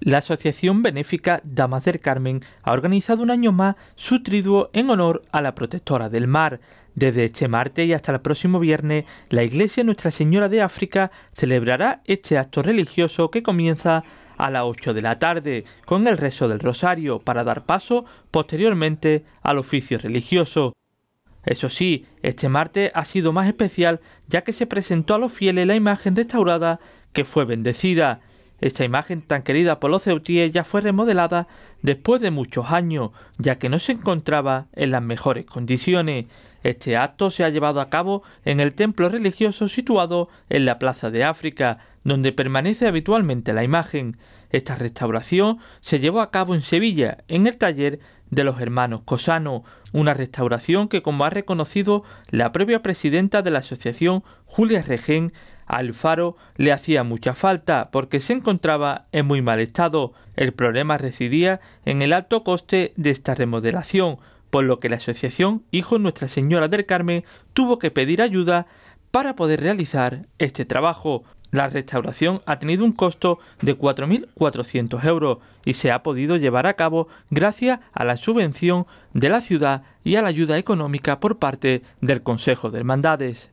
La Asociación Benéfica Damas del Carmen ha organizado un año más su triduo en honor a la protectora del mar. Desde este martes y hasta el próximo viernes, la Iglesia Nuestra Señora de África celebrará este acto religioso que comienza a las 8 de la tarde con el rezo del rosario para dar paso posteriormente al oficio religioso. Eso sí, este martes ha sido más especial ya que se presentó a los fieles la imagen restaurada que fue bendecida esta imagen tan querida por los ceutíes ya fue remodelada después de muchos años, ya que no se encontraba en las mejores condiciones. Este acto se ha llevado a cabo en el templo religioso situado en la Plaza de África, donde permanece habitualmente la imagen. Esta restauración se llevó a cabo en Sevilla, en el taller de los hermanos Cosano, una restauración que, como ha reconocido la propia presidenta de la asociación, Julia Regén, al faro le hacía mucha falta porque se encontraba en muy mal estado. El problema residía en el alto coste de esta remodelación, por lo que la asociación Hijo Nuestra Señora del Carmen tuvo que pedir ayuda para poder realizar este trabajo. La restauración ha tenido un costo de 4.400 euros y se ha podido llevar a cabo gracias a la subvención de la ciudad y a la ayuda económica por parte del Consejo de Hermandades.